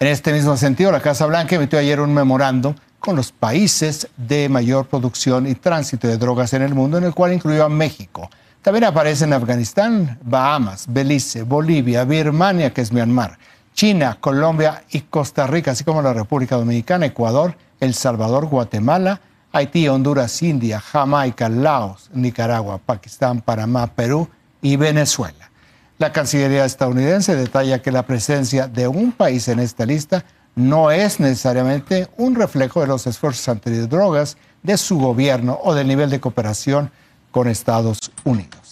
En este mismo sentido, la Casa Blanca emitió ayer un memorando con los países de mayor producción y tránsito de drogas en el mundo, en el cual incluyó a México. También aparecen Afganistán, Bahamas, Belice, Bolivia, Birmania, que es Myanmar, China, Colombia y Costa Rica, así como la República Dominicana, Ecuador, El Salvador, Guatemala, Haití, Honduras, India, Jamaica, Laos, Nicaragua, Pakistán, Panamá, Perú y Venezuela. La Cancillería estadounidense detalla que la presencia de un país en esta lista no es necesariamente un reflejo de los esfuerzos antidrogas de su gobierno o del nivel de cooperación con Estados Unidos.